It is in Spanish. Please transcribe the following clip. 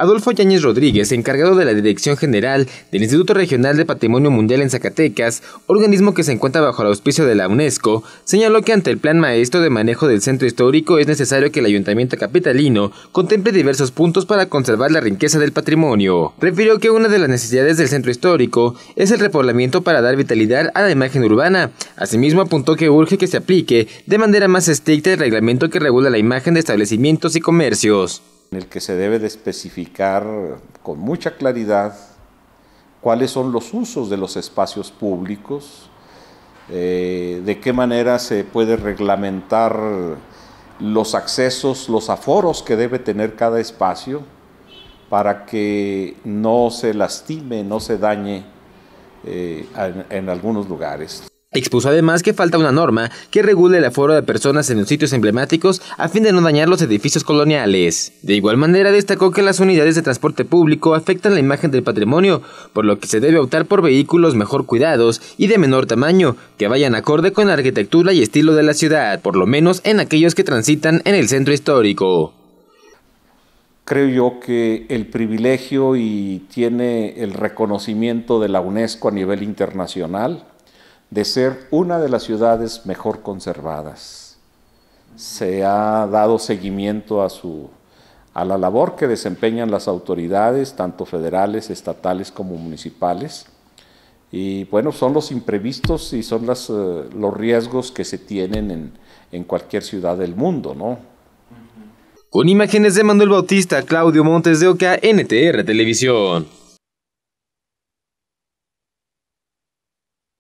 Adolfo Yáñez Rodríguez, encargado de la Dirección General del Instituto Regional de Patrimonio Mundial en Zacatecas, organismo que se encuentra bajo el auspicio de la UNESCO, señaló que ante el plan maestro de manejo del centro histórico es necesario que el ayuntamiento capitalino contemple diversos puntos para conservar la riqueza del patrimonio. Refirió que una de las necesidades del centro histórico es el repoblamiento para dar vitalidad a la imagen urbana. Asimismo, apuntó que urge que se aplique de manera más estricta el reglamento que regula la imagen de establecimientos y comercios en el que se debe de especificar con mucha claridad cuáles son los usos de los espacios públicos, eh, de qué manera se puede reglamentar los accesos, los aforos que debe tener cada espacio para que no se lastime, no se dañe eh, en algunos lugares. Expuso además que falta una norma que regule el aforo de personas en los sitios emblemáticos a fin de no dañar los edificios coloniales. De igual manera destacó que las unidades de transporte público afectan la imagen del patrimonio, por lo que se debe optar por vehículos mejor cuidados y de menor tamaño, que vayan acorde con la arquitectura y estilo de la ciudad, por lo menos en aquellos que transitan en el centro histórico. Creo yo que el privilegio y tiene el reconocimiento de la UNESCO a nivel internacional de ser una de las ciudades mejor conservadas. Se ha dado seguimiento a, su, a la labor que desempeñan las autoridades, tanto federales, estatales como municipales. Y bueno, son los imprevistos y son las, eh, los riesgos que se tienen en, en cualquier ciudad del mundo, ¿no? Con imágenes de Manuel Bautista, Claudio Montes de Oca, NTR Televisión.